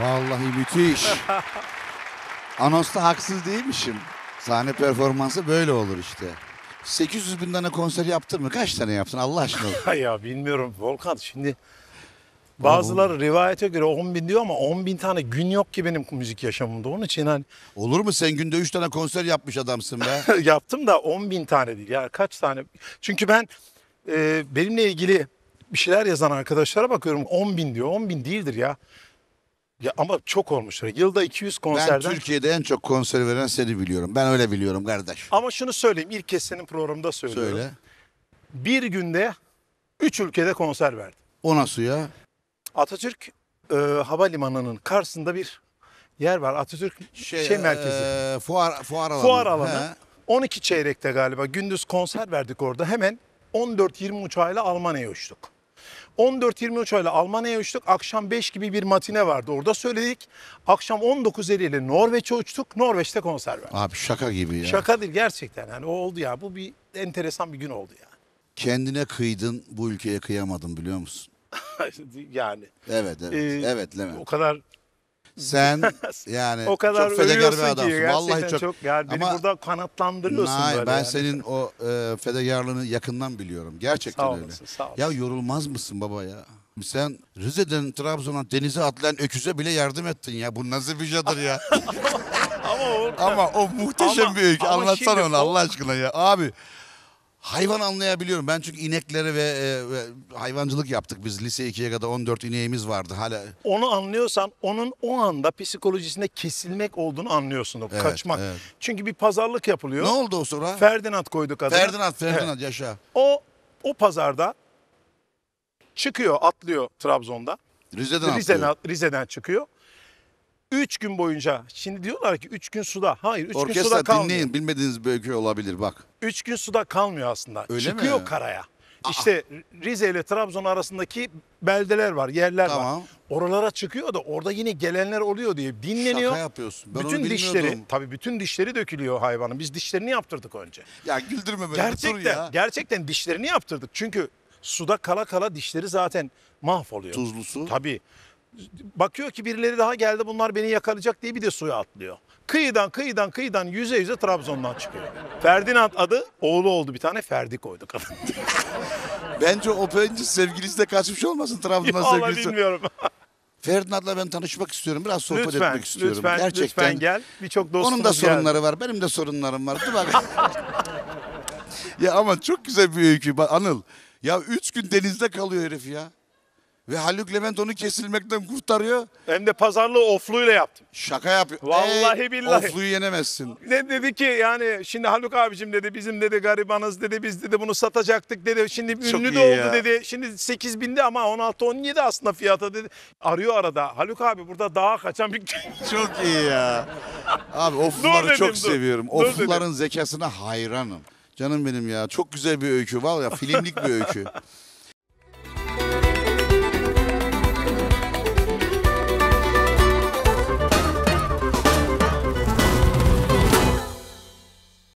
Vallahi müthiş. Anosta haksız değilmişim. Sahne performansı böyle olur işte. 800 bin tane konser yaptın mı? Kaç tane yaptın Allah aşkına? ya bilmiyorum Volkan şimdi bazıları rivayete göre 10 bin diyor ama 10 bin tane gün yok ki benim müzik yaşamımda. Onun için hani Olur mu sen günde 3 tane konser yapmış adamsın be. yaptım da 10 bin tane değil. Yani kaç tane? Çünkü ben e, benimle ilgili bir şeyler yazan arkadaşlara bakıyorum 10 bin diyor. 10 bin değildir ya. Ya ama çok olmuştur. Yılda 200 konserden. Ben Türkiye'de en çok konser veren seni biliyorum. Ben öyle biliyorum kardeş. Ama şunu söyleyeyim. ilk kez senin programda söylüyorum. Söyle. Bir günde 3 ülkede konser verdi. O nasıl ya? Atatürk e, Havalimanı'nın karşısında bir yer var. Atatürk şey, şey e, merkezi. E, fuar, fuar alanı. Fuar alanı. He. 12 çeyrekte galiba gündüz konser verdik orada. Hemen 14-20 uçağıyla Almanya'ya uçtuk. 14-23 öyle Almanya'ya uçtuk. Akşam 5 gibi bir matine vardı. Orada söyledik. Akşam 19.50 ile Norveç'e uçtuk. Norveç'te konser verdik. Abi şaka gibi ya. Şaka değil gerçekten. Yani o oldu ya. Bu bir enteresan bir gün oldu ya. Kendine kıydın bu ülkeye kıyamadın biliyor musun? yani. Evet evet. Ee, evet Levent. O kadar sen yani o kadar çok fedakar bir adamsın. Ki, Vallahi çok. çok yani beni Ama, burada kanatlandırıyorsun nay, böyle. Ben yani. senin o e, fedakarlığını yakından biliyorum. Gerçekten sağ olasın, Sağ olasın. Ya yorulmaz mısın baba ya? Sen Rize'den Trabzon'a denize atlayan öküze bile yardım ettin ya. Bu nasıl bir cadır ya? ama, orada, ama o muhteşem ama, bir öykü. Anlatsana onu Allah aşkına ya. Abi hayvan anlayabiliyorum. Ben çünkü ineklere ve, e, ve hayvancılık yaptık biz. Lise 2'ye kadar 14 ineğimiz vardı hala. Onu anlıyorsan onun o anda psikolojisinde kesilmek olduğunu anlıyorsun. o Evet, kaçmak. evet. Çünkü bir pazarlık yapılıyor. Ne oldu o sonra? Ferdinand koyduk adına. Ferdinand, Ferdinand Evet. yaşa. O o pazarda çıkıyor, atlıyor Trabzon'da. Rize'den Rize'den, atlıyor. Rize'den çıkıyor. 3 gün boyunca şimdi diyorlar ki 3 gün suda. Hayır 3 gün suda Orkestra kalmıyor. dinleyin bilmediğiniz bir olabilir bak. 3 gün suda kalmıyor aslında. Öyle Çıkıyor mi? karaya. İşte Rize ile Trabzon arasındaki beldeler var, yerler var. Oralara çıkıyor da orada yine gelenler oluyor diye dinleniyor. Şaka yapıyorsun. Ben onu bütün dişleri, tabii bütün dişleri dökülüyor hayvanın. Biz dişlerini yaptırdık önce. Ya güldürme beni. Gerçekten, ya. gerçekten dişlerini yaptırdık. Çünkü suda kala kala dişleri zaten mahvoluyor. Tuzlu su. Tabii bakıyor ki birileri daha geldi bunlar beni yakalayacak diye bir de suya atlıyor. Kıyıdan kıyıdan kıyıdan yüze yüze Trabzon'dan çıkıyor. Ferdinand adı oğlu oldu bir tane Ferdi koydu kadın. Bence o bence sevgilisi de kaçmış olmasın Trabzon'dan Ya Allah sevgilisi. bilmiyorum. Ferdinand'la ben tanışmak istiyorum. Biraz sohbet lütfen, etmek istiyorum. lütfen, Gerçekten. lütfen gel. Birçok dostumuz Onun da geldi. sorunları var. Benim de sorunlarım var. Dur bak. ya ama çok güzel bir öykü. Anıl. Ya üç gün denizde kalıyor herif ya. Ve Haluk Levent onu kesilmekten kurtarıyor. Hem de pazarlığı ofluyla yaptım. Şaka yapıyor. Vallahi Ey, billahi. Ofluyu yenemezsin. Ne dedi ki yani şimdi Haluk abicim dedi bizim dedi garibanız dedi biz dedi bunu satacaktık dedi. Şimdi Çok ünlü de oldu ya. dedi. Şimdi 8 bindi ama 16-17 aslında fiyata dedi. Arıyor arada Haluk abi burada dağa kaçan bir... çok iyi ya. Abi ofluları dedim, çok dur. seviyorum. Dur Ofluların dedim. zekasına hayranım. Canım benim ya. Çok güzel bir öykü. Vallahi filmlik bir öykü.